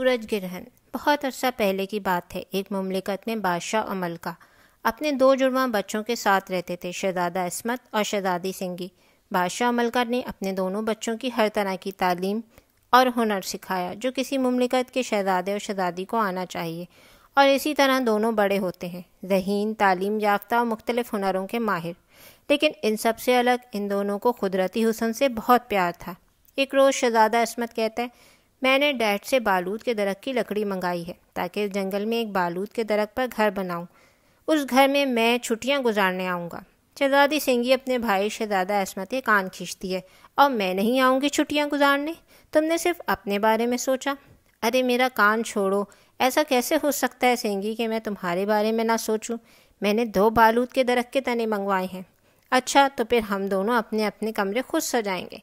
सूरज ग्रहण बहुत अरसा पहले की बात है एक ममलिकत में बादशाह और मलका अपने दो जुड़वा बच्चों के साथ रहते थे शहजादा इसमत और शहजादी सिंगी बादशाह और मलका ने अपने दोनों बच्चों की हर तरह की तालीम और हुनर सिखाया जो किसी ममलिकत के शहजादे और शहजादी को आना चाहिए और इसी तरह दोनों बड़े होते हैं जहीन तालीम याफ्ता और मुख्तलिफ हुनरों के माहिर लेकिन इन सब से अलग इन दोनों को कुदरती हुसन से बहुत प्यार था एक रोज़ शहजादा इसमत कहता है मैंने डैड से बालूद के दरख की लकड़ी मंगाई है ताकि जंगल में एक बालूद के दरख्त पर घर बनाऊं उस घर में मैं छुट्टियां गुजारने आऊँगा शहजादी सिंगी अपने भाई शहजादा असमत के कान खींचती है और मैं नहीं आऊँगी छुट्टियाँ गुजारने तुमने सिर्फ अपने बारे में सोचा अरे मेरा कान छोड़ो ऐसा कैसे हो सकता है सेंगी कि मैं तुम्हारे बारे में ना सोचूं मैंने दो बालूद के दरख के तने मंगवाए हैं अच्छा तो फिर हम दोनों अपने अपने कमरे खुद सजाएंगे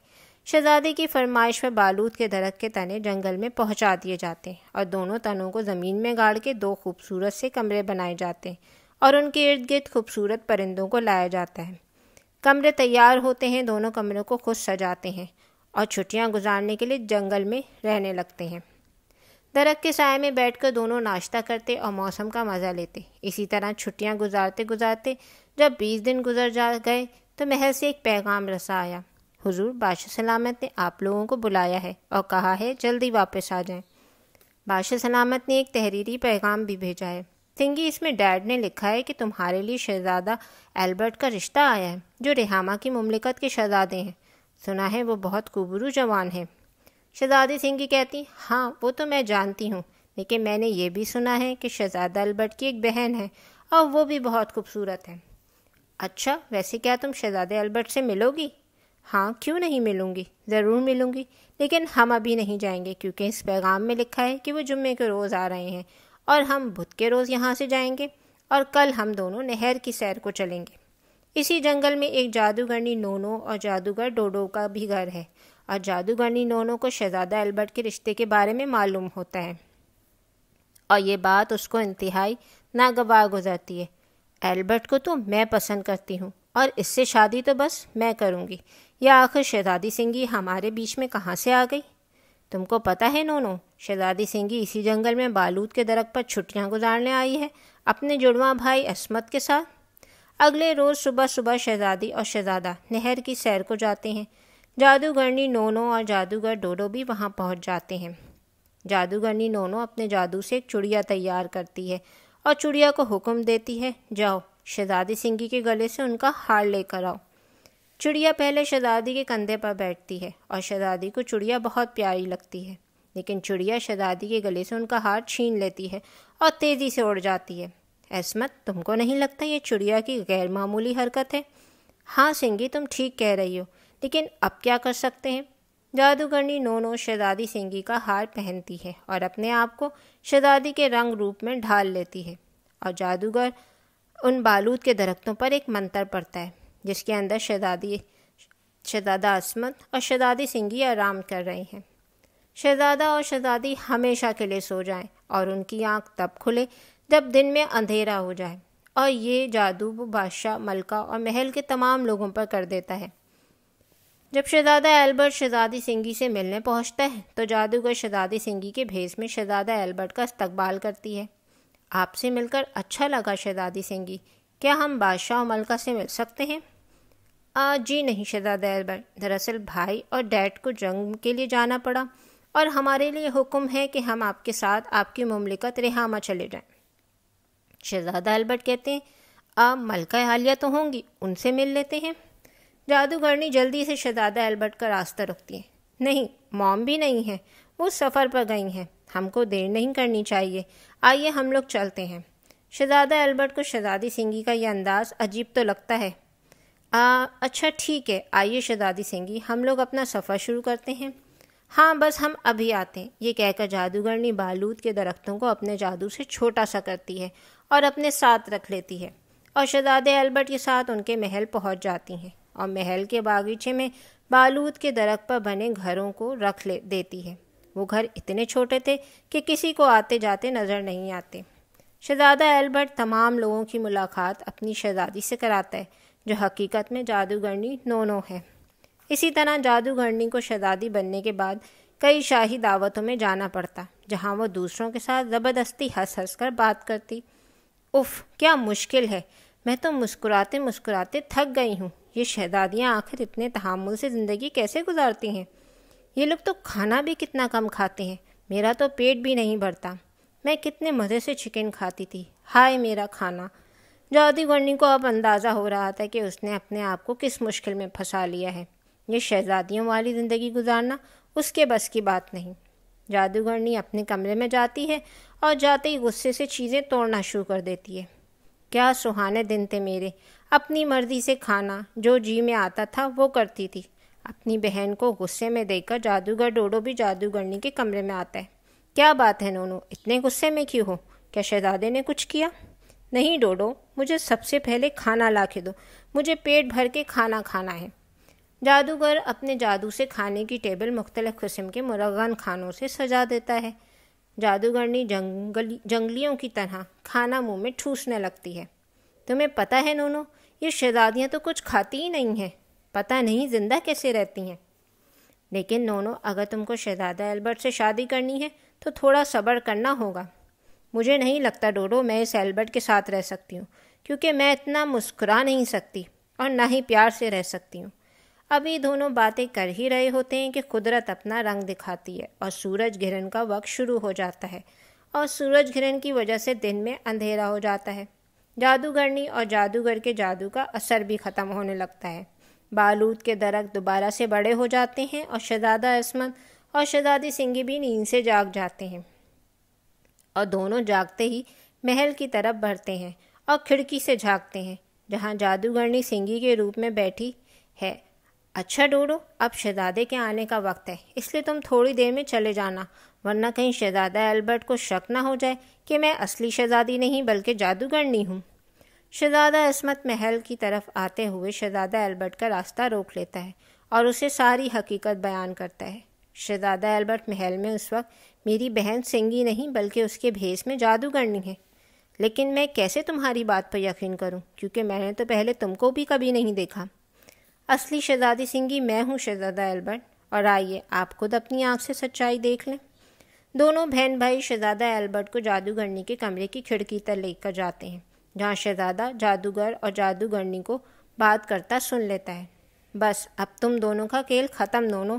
शहजादे की फरमाइश में बालूद के दरख के तने जंगल में पहुंचा दिए जाते हैं और दोनों तनों को ज़मीन में गाड़ के दो खूबसूरत से कमरे बनाए जाते हैं और उनके इर्द गिर्द खूबसूरत परिंदों को लाया जाता है कमरे तैयार होते हैं दोनों कमरों को खुद सजाते हैं और छुट्टियां गुजारने के लिए जंगल में रहने लगते हैं दरख के साय में बैठकर दोनों नाश्ता करते और मौसम का मज़ा लेते इसी तरह छुट्टियां गुजारते गुजारते जब बीस दिन गुजर जा गए तो महल से एक पैगाम रसा आया हुजूर बादशाह सलामत ने आप लोगों को बुलाया है और कहा है जल्दी वापस आ जाएं। बादशाह सलामत ने एक तहरीरी पैगाम भी भेजा है सिंगी इसमें डैड ने लिखा है कि तुम्हारे लिए शहजादा एल्बर्ट का रिश्ता आया है जो रिहामा की ममलिकत के शहजादे हैं सुना है वो बहुत कुबरू जवान है शहजादी सिंगी कहती हाँ वो तो मैं जानती हूँ लेकिन मैंने ये भी सुना है कि शहजादा अलबर्ट की एक बहन है और वो भी बहुत खूबसूरत है अच्छा वैसे क्या तुम शहजादे अलबर्ट से मिलोगी हाँ क्यों नहीं मिलूँगी ज़रूर मिलूँगी लेकिन हम अभी नहीं जाएंगे क्योंकि इस पैगाम में लिखा है कि वो जुम्मे के रोज़ आ रहे हैं और हम बुध के रोज़ यहाँ से जाएंगे और कल हम दोनों नहर की सैर को चलेंगे इसी जंगल में एक जादूगरनी नोनो और जादूगर डोडो का भी घर है और जादूगरनी नोनो को शहजादा एल्बर्ट के रिश्ते के बारे में मालूम होता है और ये बात उसको इंतहाई नागवार गुजरती है एल्बर्ट को तो मैं पसंद करती हूँ और इससे शादी तो बस मैं करूँगी यह आखिर शहजादी सिंगी हमारे बीच में कहाँ से आ गई तुमको पता है नोनो शहजादी सिंगी इसी जंगल में बालूद के दरख पर छुट्टियाँ गुजारने आई है अपने जुड़वा भाई असमत के साथ अगले रोज़ सुबह सुबह शहजादी और शहजादा नहर की सैर को जाते हैं जादूगरनी नोनो और जादूगर डोडो भी वहाँ पहुँच जाते हैं जादूगरनी नोनो अपने जादू से एक चुड़िया तैयार करती है और चुड़िया को हुक्म देती है जाओ शहजादी सिंगी के गले से उनका हार लेकर आओ चिड़िया पहले शहजादी के कंधे पर बैठती है और शहजादी को चिड़िया बहुत प्यारी लगती है लेकिन चिड़िया शहजादी के गले से उनका हार छीन लेती है और तेज़ी से उड़ जाती है असमत तुमको नहीं लगता ये चिड़िया की गैर मामूली हरकत है हाँ सिंगी तुम ठीक कह रही हो लेकिन अब क्या कर सकते हैं जादूगरनी नो नो शहजादी सिंगी का हार पहनती है और अपने आप को शहजादी के रंग रूप में ढाल लेती है और जादूगर उन बालूद के दरख्तों पर एक मंतर पड़ता है जिसके अंदर शहजादी शहजादा असमत और शहजादी सिंगी आराम कर रहे हैं शहजादा और शहजादी हमेशा के लिए सो जाएं और उनकी आंख तब खुले जब दिन में अंधेरा हो जाए और ये जादू बादशाह मलका और महल के तमाम लोगों पर कर देता है जब शहजादा एल्बर्ट शहजादी सिंगी से मिलने पहुंचता है तो जादूगर शहजादी सिंगी के भेस में शहजादा एल्बर्ट का इस्तबाल करती है आपसे मिलकर अच्छा लगा शहजादी सिंगी क्या हम बादशाह और मलका से मिल सकते हैं आ, जी नहीं शहजादा अलबर दरअसल भाई और डैड को जंग के लिए जाना पड़ा और हमारे लिए हुक्म है कि हम आपके साथ आपकी ममलिकत रिहामा चले जाएं शहजादा अलबर्ट कहते हैं आप मलका हालिया तो होंगी उनसे मिल लेते हैं जादूगरनी जल्दी से शहजादा अलबर्ट का रास्ता रुकती है नहीं मॉम भी नहीं है वो सफ़र पर गई हैं हमको देर नहीं करनी चाहिए आइए हम लोग चलते हैं शहजादा एल्बर्ट को शहजादी सिंगी का यह अंदाज़ अजीब तो लगता है आ, अच्छा ठीक है आइए शहजादी सिंगी हम लोग अपना सफ़र शुरू करते हैं हाँ बस हम अभी आते हैं ये कहकर जादूगरनी बालूद के दरख्तों को अपने जादू से छोटा सा करती है और अपने साथ रख लेती है और शहजादे एल्बर्ट के साथ उनके महल पहुँच जाती हैं और महल के बागीचे में बालूद के दरख्त पर बने घरों को रख ले देती है वो घर इतने छोटे थे कि किसी को आते जाते नज़र नहीं आते शहजादा एल्बर्ट तमाम लोगों की मुलाकात अपनी शहजादी से कराता है जो हकीकत में जादूगरनी नोनो है इसी तरह जादूगरनी को शहजादी बनने के बाद कई शाही दावतों में जाना पड़ता जहाँ वो दूसरों के साथ ज़बरदस्ती हंस हंस कर बात करती उफ क्या मुश्किल है मैं तो मुस्कुराते मुस्कुराते थक गई हूँ ये शहजादियाँ आखिर इतने तहमुल से ज़िंदगी कैसे गुजारती हैं ये लोग तो खाना भी कितना कम खाते हैं मेरा तो पेट भी नहीं भरता मैं कितने मज़े से चिकन खाती थी हाय मेरा खाना जादी गढ़नी को अब अंदाज़ा हो रहा था कि उसने अपने आप को किस मुश्किल में फंसा लिया है ये शहजादियों वाली ज़िंदगी गुजारना उसके बस की बात नहीं जादूगरनी अपने कमरे में जाती है और जाते ही गुस्से से चीज़ें तोड़ना शुरू कर देती है क्या सुहाने दिन थे मेरे अपनी मर्ज़ी से खाना जो जी में आता था वो करती थी अपनी बहन को गुस्से में देखकर जादूगर डोडो भी जादूगरनी के कमरे में आता है क्या बात है नोनो इतने गुस्से में क्यों हो क्या शहजादे ने कुछ किया नहीं डोडो मुझे सबसे पहले खाना ला के दो मुझे पेट भर के खाना खाना है जादूगर अपने जादू से खाने की टेबल मुख्तलिफ़ किस्म के मुरगन खानों से सजा देता है जादूगरनी जंगली जंगलियों की तरह खाना मुंह में ठूसने लगती है तुम्हें पता है नोनो ये शहजादियाँ तो कुछ खाती ही नहीं हैं पता नहीं ज़िंदा कैसे रहती हैं लेकिन नोनो अगर तुमको शहजादा एल्बर्ट से शादी करनी है तो थोड़ा सब्र करना होगा मुझे नहीं लगता डोडो मैं इस एल्बर्ट के साथ रह सकती हूँ क्योंकि मैं इतना मुस्कुरा नहीं सकती और ना ही प्यार से रह सकती हूँ अभी दोनों बातें कर ही रहे होते हैं कि कुदरत अपना रंग दिखाती है और सूरज घिरन का वक्त शुरू हो जाता है और सूरज घिरन की वजह से दिन में अंधेरा हो जाता है जादूगरनी और जादूगर के जादू का असर भी ख़त्म होने लगता है बालूद के दरख्त दोबारा से बड़े हो जाते हैं और शहजादा असमत और शहजादी सिंगी भी नींद से जाग जाते हैं और दोनों जागते ही महल की तरफ बढ़ते हैं और खिड़की से झाँकते हैं जहाँ जादूगरनी सिंगी के रूप में बैठी है अच्छा डोडो अब शहजादे के आने का वक्त है इसलिए तुम थोड़ी देर में चले जाना वरना कहीं शहजादा एल्बर्ट को शक ना हो जाए कि मैं असली शहजादी नहीं बल्कि जादूगरनी हूँ शहजादा असमत महल की तरफ आते हुए शहजादा एल्बर्ट का रास्ता रोक लेता है और उसे सारी हकीकत बयान करता है शहजादा एल्बर्ट महल में उस वक्त मेरी बहन सिंगी नहीं बल्कि उसके भेस में जादूगरनी है लेकिन मैं कैसे तुम्हारी बात पर यकीन करूं क्योंकि मैंने तो पहले तुमको भी कभी नहीं देखा असली शहजादी सिंगी मैं हूं शहजादा एल्बर्ट और आइए आप खुद अपनी आंख से सच्चाई देख लें दोनों बहन भाई शहजादा एल्बर्ट को जादूगरनी के कमरे की खिड़की तक लेकर जाते हैं जहाँ शहजादा जादूगर और जादूगरनी को बात करता सुन लेता है बस अब तुम दोनों का खेल ख़त्म दोनों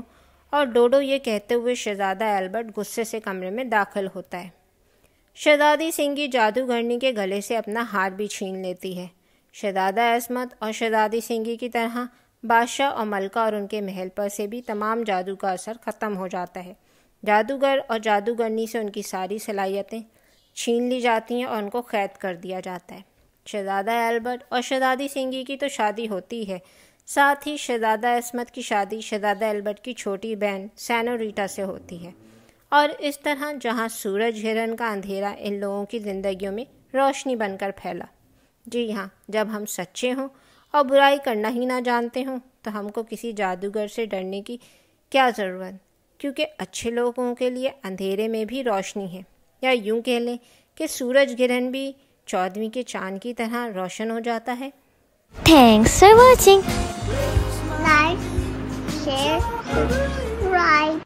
और डोडो ये कहते हुए शहजादा एल्बर्ट गुस्से से कमरे में दाखिल होता है शहजादी सिंगी जादूगरनी के गले से अपना हार भी छीन लेती है शहजादा असमत और शहजादी सिंगी की तरह बादशाह और मलका और उनके महल पर से भी तमाम जादू का असर ख़त्म हो जाता है जादूगर और जादूगरनी से उनकी सारी सलाहियतें छीन ली जाती हैं और उनको कैद कर दिया जाता है शहजादा एल्बर्ट और शहजादी सिंगी की तो शादी होती है साथ ही शहजादा असमत की शादी शहजादा एल्बर्ट की छोटी बहन सैनोरीटा से होती है और इस तरह जहाँ सूरज हिरन का अंधेरा इन लोगों की ज़िंदगियों में रोशनी बनकर फैला जी हाँ जब हम सच्चे हों और बुराई करना ही ना जानते हों तो हमको किसी जादूगर से डरने की क्या ज़रूरत क्योंकि अच्छे लोगों के लिए अंधेरे में भी रोशनी है या यूँ कह लें कि सूरज ग्रहण भी चौदवी के चांद की तरह रोशन हो जाता है thanks for watching like share subscribe